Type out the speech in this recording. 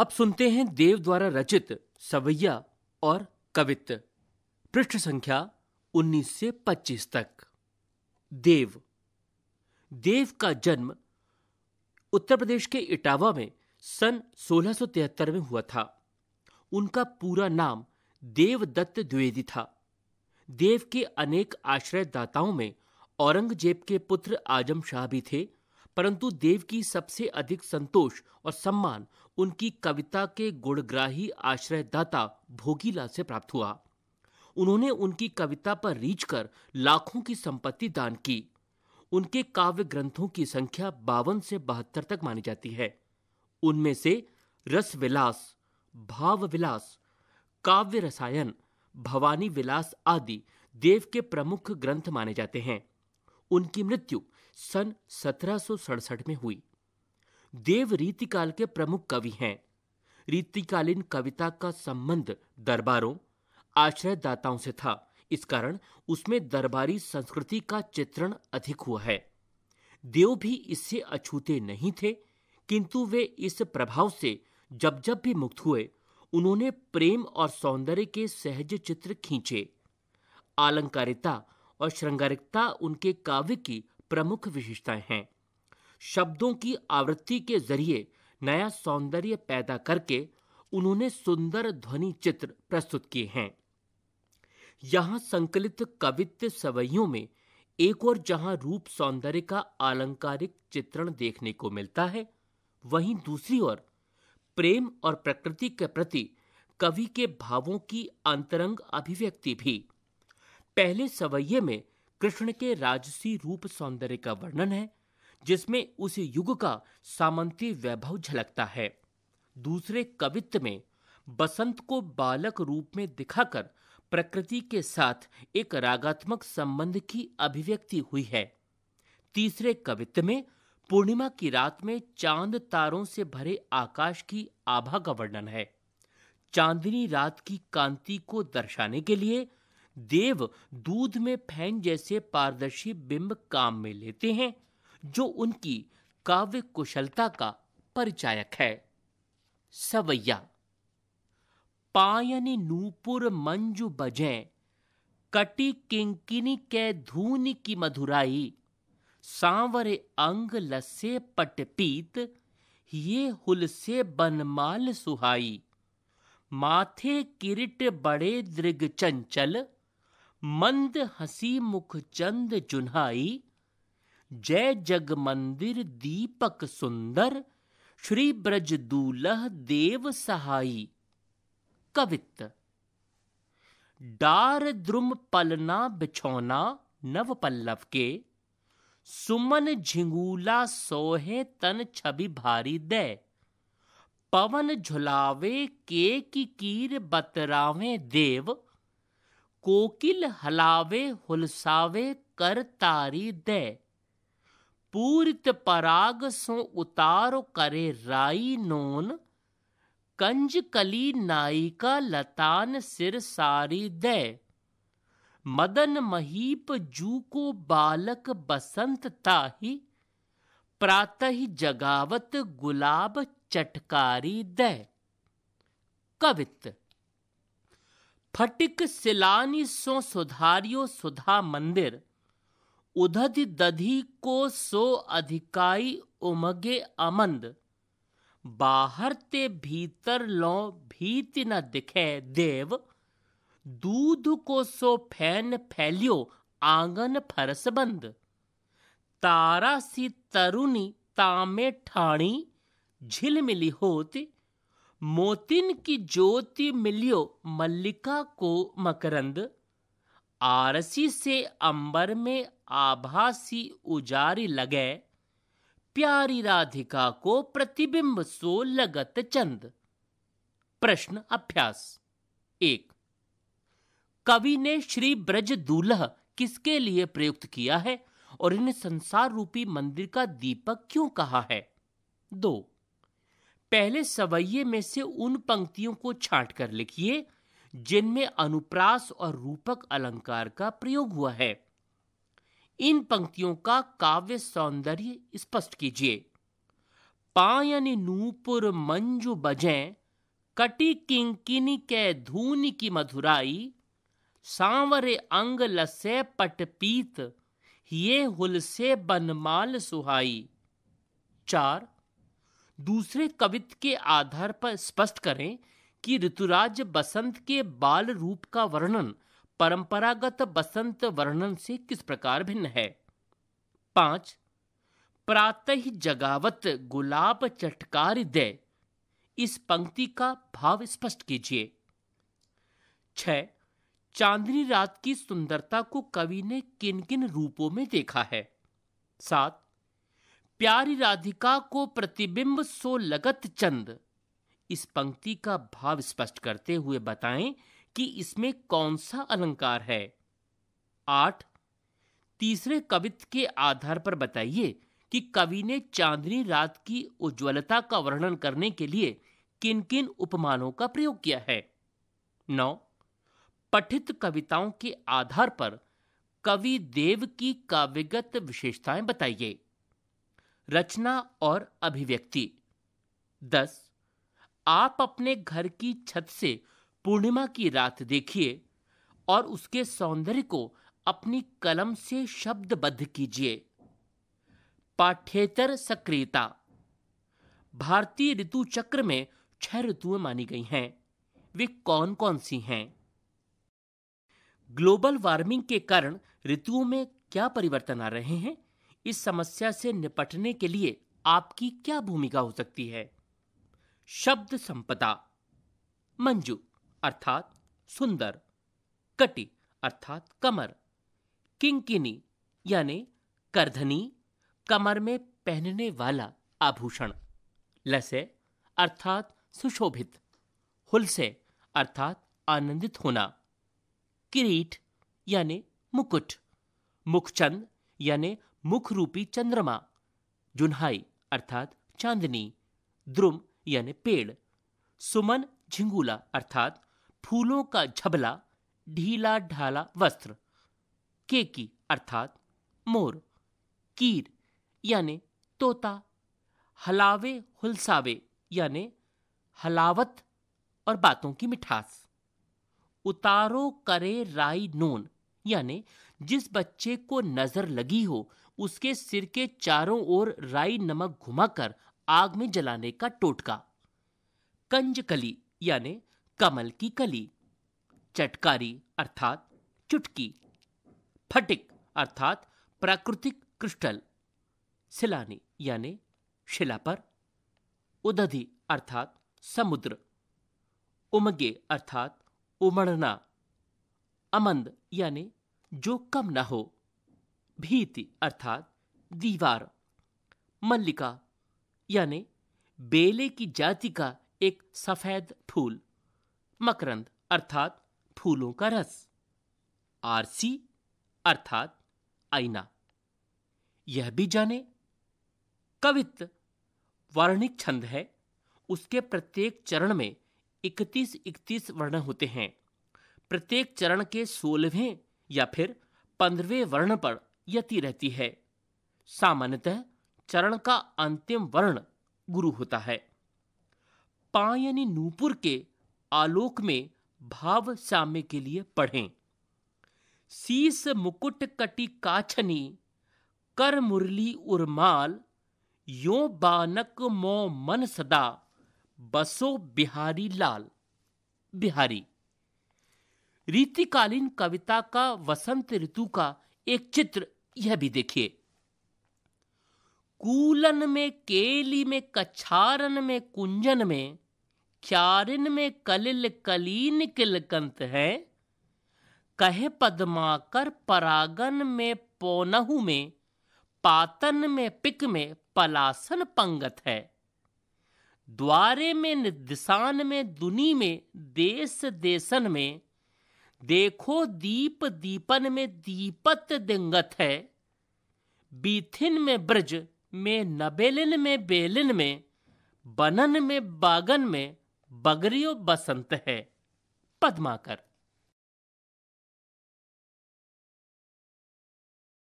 अब सुनते हैं देव द्वारा रचित सवैया और कवित पृष्ठ संख्या 19 से 25 तक देव देव का जन्म उत्तर प्रदेश के इटावा में सन 1673 में हुआ था उनका पूरा नाम देवदत्त द्विवेदी था देव के अनेक आश्रयदाताओं में औरंगजेब के पुत्र आजम शाह भी थे परंतु देव की सबसे अधिक संतोष और सम्मान उनकी कविता के गुणग्राही आश्रयदाता भोगीला से प्राप्त हुआ उन्होंने उनकी कविता पर रीछ कर लाखों की संपत्ति दान की उनके काव्य ग्रंथों की संख्या बावन से बहत्तर तक मानी जाती है उनमें से रस विलास भाव विलास काव्य रसायन भवानी विलास आदि देव के प्रमुख ग्रंथ माने जाते हैं उनकी मृत्यु सन सत्रह में हुई देव रीतिकाल के प्रमुख कवि हैं रीतिकालीन कविता का संबंध दरबारों आश्रयदाताओं से था इस कारण उसमें दरबारी संस्कृति का चित्रण अधिक हुआ है देव भी इससे अछूते नहीं थे किंतु वे इस प्रभाव से जब जब भी मुक्त हुए उन्होंने प्रेम और सौंदर्य के सहज चित्र खींचे आलंकारिता और श्रृंगारिकता उनके काव्य की प्रमुख विशेषताएं हैं शब्दों की आवृत्ति के जरिए नया सौंदर्य पैदा करके उन्होंने सुंदर ध्वनि चित्र प्रस्तुत किए हैं यहां संकलित कवित्व सवैयों में एक और जहां रूप सौंदर्य का आलंकारिक चित्रण देखने को मिलता है वहीं दूसरी ओर प्रेम और प्रकृति के प्रति कवि के भावों की अंतरंग अभिव्यक्ति भी पहले सवैये में कृष्ण के राजसी रूप सौंदर्य का वर्णन है जिसमें उस युग का सामंती वैभव झलकता है दूसरे कवित्व में बसंत को बालक रूप में दिखाकर प्रकृति के साथ एक रागात्मक संबंध की अभिव्यक्ति हुई है तीसरे कवित्व में पूर्णिमा की रात में चांद तारों से भरे आकाश की आभा का वर्णन है चांदनी रात की कांति को दर्शाने के लिए देव दूध में फैन जैसे पारदर्शी बिंब काम में लेते हैं जो उनकी काव्य कुशलता का परिचायक है सवैया पायन नूपुर मंजू बजे कटी किंकिनी के धून की मधुराई सांवरे अंग लसे पटपीत ये हुल से बनमाल सुहाई माथे किरिट बड़े दृग चंचल मंद हसी मुख चंद जुन्हाई जय जग मंदिर दीपक सुंदर श्री ब्रज दूलह देव सहाई कवित डार द्रुम पलना बिछौना नव पल्लव के सुमन झिंगूला सोहे तन छवि भारी दे पवन झुलावे के की कीर बतरावे देव कोकिल हलावे हुलसावे कर तारी दे पूरित पराग सो उतारो करे राई नोन कंज कली नायिका लतान सिर सारी दे मदन महीप जू को बालक बसंत ताही प्रातः जगावत गुलाब चटकारी दे कवित फटिक सिलानी सो सुधारियो सुधा मंदिर उधध दधि को सो अधिकाई उमगे अमंद बाहर ते भीतर लो भीत न दिखे देव दूध को सो फैन फैलियो आंगन फरस बंद तारा सी तरुणी तामे ठाणी मिली होती मोतिन की ज्योति मिलियो मल्लिका को मकरंद आरसी से अंबर में आभासी उजारी लगे प्यारी राधिका को प्रतिबिंब सो लगत चंद प्रश्न अभ्यास एक कवि ने श्री ब्रज दूल्ह किसके लिए प्रयुक्त किया है और इन संसार रूपी मंदिर का दीपक क्यों कहा है दो पहले सवैये में से उन पंक्तियों को छांट कर लिखिए जिनमें अनुप्रास और रूपक अलंकार का प्रयोग हुआ है इन पंक्तियों का काव्य सौंदर्य स्पष्ट कीजिए पायन नूपुर मंजू बजे कटी किंकिनी के धून की मधुराई सांवरे अंग लसे पटपीत ये हुल से बनमाल सुहाई चार दूसरे कवित के आधार पर स्पष्ट करें कि ऋतुराज बसंत के बाल रूप का वर्णन परंपरागत बसंत वर्णन से किस प्रकार भिन्न है पांच प्रातः जगावत गुलाब चटकार दे इस पंक्ति का भाव स्पष्ट कीजिए छ चांदनी रात की सुंदरता को कवि ने किन किन रूपों में देखा है सात प्यारी राधिका को प्रतिबिंब सो लगत चंद इस पंक्ति का भाव स्पष्ट करते हुए बताएं कि इसमें कौन सा अलंकार है आठ तीसरे कवित्व के आधार पर बताइए कि कवि ने चांदनी रात की उज्ज्वलता का वर्णन करने के लिए किन किन उपमानों का प्रयोग किया है नौ पठित कविताओं के आधार पर कवि देव की काव्यगत विशेषताएं बताइए रचना और अभिव्यक्ति दस आप अपने घर की छत से पूर्णिमा की रात देखिए और उसके सौंदर्य को अपनी कलम से शब्दबद्ध कीजिए पाठ्येतर सक्रियता भारतीय ऋतु चक्र में छह ऋतुएं मानी गई हैं वे कौन कौन सी हैं ग्लोबल वार्मिंग के कारण ऋतुओं में क्या परिवर्तन आ रहे हैं इस समस्या से निपटने के लिए आपकी क्या भूमिका हो सकती है शब्द संपदा मंजू अर्थात सुंदर कटी अर्थात कमर किंकिनी यानी करधनी कमर में पहनने वाला आभूषण लसे अर्थात सुशोभित हुलसे अर्थात आनंदित होना किरीट यानी मुकुट मुखचंद यानी मुख रूपी चंद्रमा जुन्हाई अर्थात चांदनी द्रुम यानी पेड़ सुमन झिंगुला अर्थात फूलों का झबला ढीला ढाला वस्त्र केकी अर्थात मोर कीर यानी तोता हलावे हुलसावे यानी हलावत और बातों की मिठास उतारो करे राई नून यानी जिस बच्चे को नजर लगी हो उसके सिर के चारों ओर राई नमक घुमाकर आग में जलाने का टोटका कंज कली यानी कमल की कली चटकारी अर्थात चुटकी फटिक अर्थात प्राकृतिक क्रिस्टल सिलानी यानी शिला पर उदधि अर्थात समुद्र उमगे अर्थात उमड़ना अमंद यानी जो कम न हो भीति अर्थात दीवार मल्लिका यानी बेले की जाति का एक सफेद फूल मकरंद अर्थात फूलों का रस आरसी अर्थात आईना यह भी जाने कवित वर्णिक छंद है उसके प्रत्येक चरण में इकतीस इकतीस वर्ण होते हैं प्रत्येक चरण के सोलहवें या फिर पंद्रहवें वर्ण पर यति रहती है सामान्यतः चरण का अंतिम वर्ण गुरु होता है पा यानी नूपुर के आलोक में भाव साम्य के लिए पढ़ें शीस मुकुट कटी काछनी कर मुरली उर्माल यो बानक मो मन सदा बसो बिहारी लाल बिहारी रीतिकालीन कविता का वसंत ऋतु का एक चित्र यह भी देखिए कूलन में केली में कछारन में कुंजन में क्यारिन में कलिल कलीन किलकंत है कहे पदमाकर परागन में पोनहु में पातन में पिक में पलासन पंगत है द्वारे में निदिशान में दुनी में देश देशन में देखो दीप दीपन में दीपत दिंगत है बीथिन में ब्रज में नबेलिन में बेलिन में बनन में बागन में बगरियो बसंत है पद्माकर